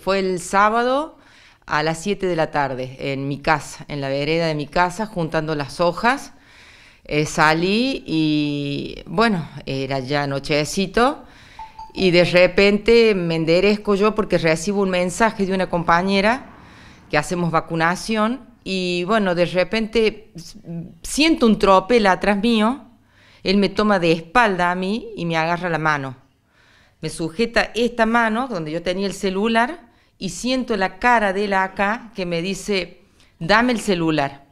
Fue el sábado a las 7 de la tarde en mi casa, en la vereda de mi casa, juntando las hojas. Eh, salí y bueno, era ya nochecito y de repente me enderezco yo porque recibo un mensaje de una compañera que hacemos vacunación y bueno, de repente siento un tropel atrás mío, él me toma de espalda a mí y me agarra la mano me sujeta esta mano donde yo tenía el celular y siento la cara de la acá que me dice, dame el celular.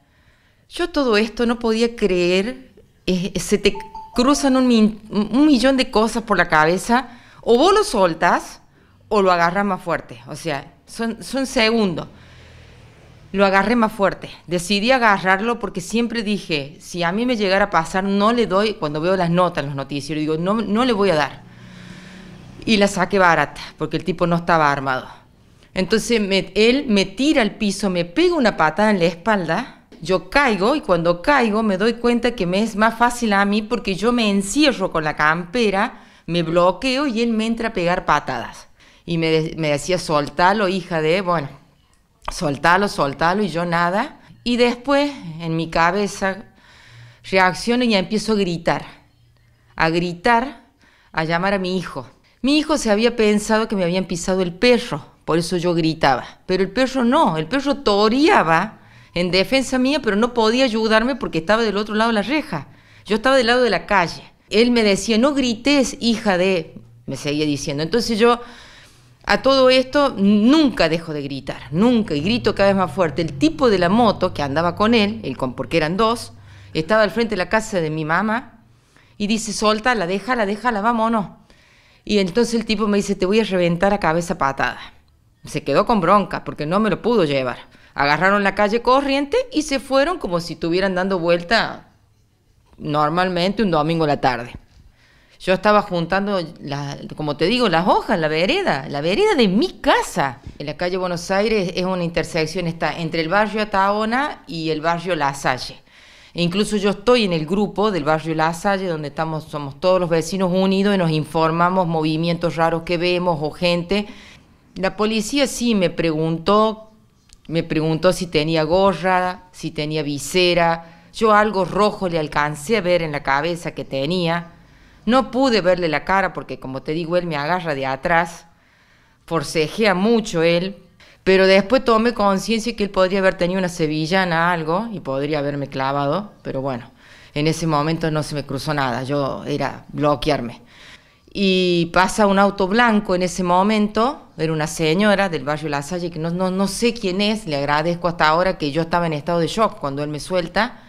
Yo todo esto no podía creer, se te cruzan un, millón de cosas por la cabeza, o vos lo soltas o lo agarras más fuerte, o sea, son, son segundos. Lo agarré más fuerte. Decidí agarrarlo porque siempre dije, si a mí me llegara a pasar, no le doy, cuando veo las notas, los noticieros, digo, no, no le voy a dar y la saqué barata, porque el tipo no estaba armado. Entonces él me tira al piso, me pega una patada en la espalda, yo caigo y cuando caigo me doy cuenta que me es más fácil a mí porque yo me encierro con la campera, me bloqueo y él me entra a pegar patadas. Y me, decía, soltalo, hija de, bueno, soltalo, soltalo y yo nada. Y después en mi cabeza reacciono y empiezo a gritar, a gritar, a llamar a mi hijo. Mi hijo se había pensado que me habían pisado el perro, por eso yo gritaba. Pero el perro no, el perro toreaba en defensa mía, pero no podía ayudarme porque estaba del otro lado de la reja. Yo estaba del lado de la calle. Él me decía, no grites, hija de... Me seguía diciendo. Entonces yo a todo esto nunca dejo de gritar, nunca, y grito cada vez más fuerte. El tipo de la moto que andaba con él, el con, porque eran dos, estaba al frente de la casa de mi mamá y dice, solta, la deja la vamos o no. Y entonces el tipo me dice, te voy a reventar a cabeza patada. Se quedó con bronca porque no me lo pudo llevar. Agarraron la calle corriente y se fueron como si estuvieran dando vuelta normalmente un domingo a la tarde. Yo estaba juntando, como te digo, las hojas, la vereda, la vereda de mi casa. En la calle Buenos Aires es una intersección, está entre el barrio Ataona y el barrio La Salle. E incluso yo estoy en el grupo del barrio La Salle, donde estamos, somos todos los vecinos unidos y nos informamos movimientos raros que vemos o gente. La policía sí me preguntó, me preguntó si tenía gorra, si tenía visera. Yo algo rojo le alcancé a ver en la cabeza que tenía. No pude verle la cara porque, como te digo, él me agarra de atrás. Forcejea mucho él, pero después tomé conciencia que él podría haber tenido una sevillana, algo, y podría haberme clavado, pero bueno, en ese momento no se me cruzó nada, yo era bloquearme. Y pasa un auto blanco en ese momento, era una señora del barrio La Salle, que no, no, sé quién es, le agradezco hasta ahora que yo estaba en estado de shock cuando él me suelta.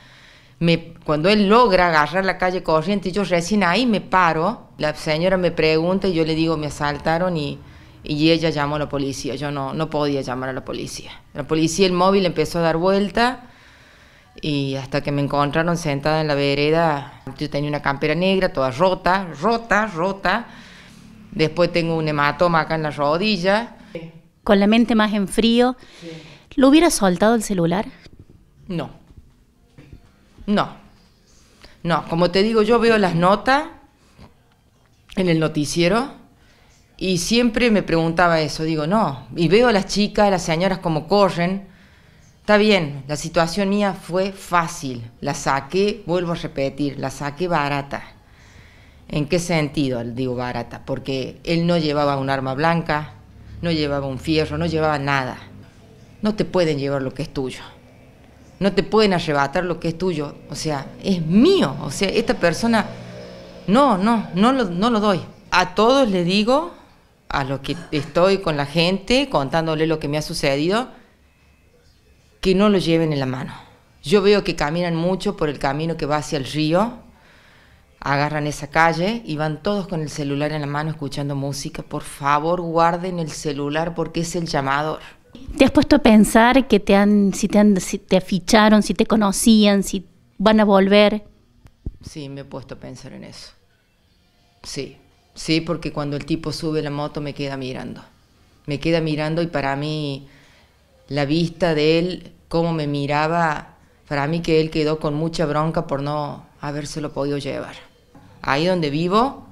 Me, cuando él logra agarrar la calle corriente, yo recién ahí me paro, la señora me pregunta y yo le digo, me asaltaron y y ella llamó a la policía. Yo no, no podía llamar a la policía. La policía, el móvil empezó a dar vuelta y hasta que me encontraron sentada en la vereda, yo tenía una campera negra, toda rota, rota, rota. Después tengo un hematoma acá en la rodilla. Con la mente más en frío, ¿lo hubiera soltado el celular? No. No. No, como te digo, yo veo las notas en el noticiero y siempre me preguntaba eso, digo, no, y veo a las chicas, a las señoras como corren. Está bien, la situación mía fue fácil, la saqué, vuelvo a repetir, la saqué barata. ¿En qué sentido digo barata? Porque él no llevaba un arma blanca, no llevaba un fierro, no llevaba nada. No te pueden llevar lo que es tuyo. No te pueden arrebatar lo que es tuyo. O sea, es mío. O sea, esta persona, no, no, no lo, no lo doy. A todos les digo a lo que estoy con la gente, contándole lo que me ha sucedido, que no lo lleven en la mano. Yo veo que caminan mucho por el camino que va hacia el río, agarran esa calle y van todos con el celular en la mano escuchando música. Por favor, guarden el celular porque es el llamador. ¿Te has puesto a pensar que te han, si te han, si te aficharon, si te conocían, si van a volver? Sí, me he puesto a pensar en eso. Sí, ¿sí? Porque cuando el tipo sube la moto me queda mirando. Me queda mirando y para mí la vista de él, cómo me miraba, para mí que él quedó con mucha bronca por no lo podido llevar. Ahí donde vivo,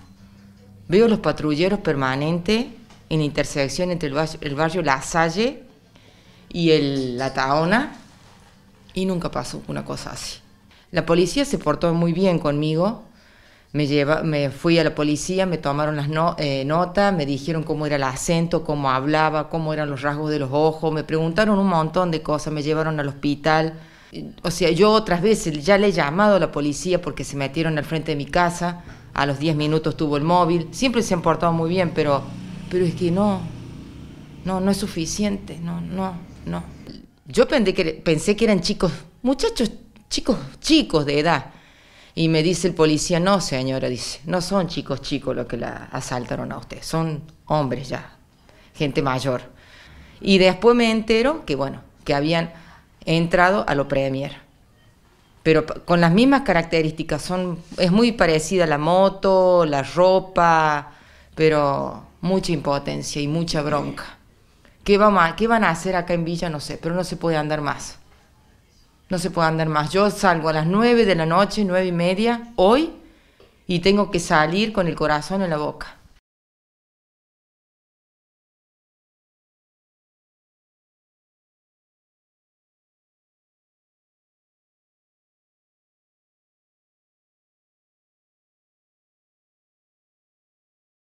veo los patrulleros permanentes en intersección entre el barrio, el La Salle y el, La Taona y nunca pasó una cosa así. La policía se portó muy bien conmigo, me, lleva, me fui a la policía, me tomaron las eh, notas, me dijeron cómo era el acento, cómo hablaba, cómo eran los rasgos de los ojos, me preguntaron un montón de cosas, me llevaron al hospital. O sea, yo otras veces ya le he llamado a la policía porque se metieron al frente de mi casa, a los 10 minutos tuvo el móvil, siempre se han portado muy bien, pero, pero es que no, no, no es suficiente, no, no, no. Yo pensé que, pensé que eran chicos, muchachos, chicos, chicos de edad y me dice el policía, no señora, dice, no son chicos chicos los que la asaltaron a usted, son hombres ya, gente mayor. Y después me entero que, bueno, que habían entrado a lo Premier. Pero con las mismas características, son, es muy parecida la moto, la ropa, pero mucha impotencia y mucha bronca. ¿Qué, a qué van a hacer acá en Villa? No sé, pero no se puede andar más no se puede andar más. Yo salgo a las nueve de la noche, nueve y media, hoy, y tengo que salir con el corazón en la boca.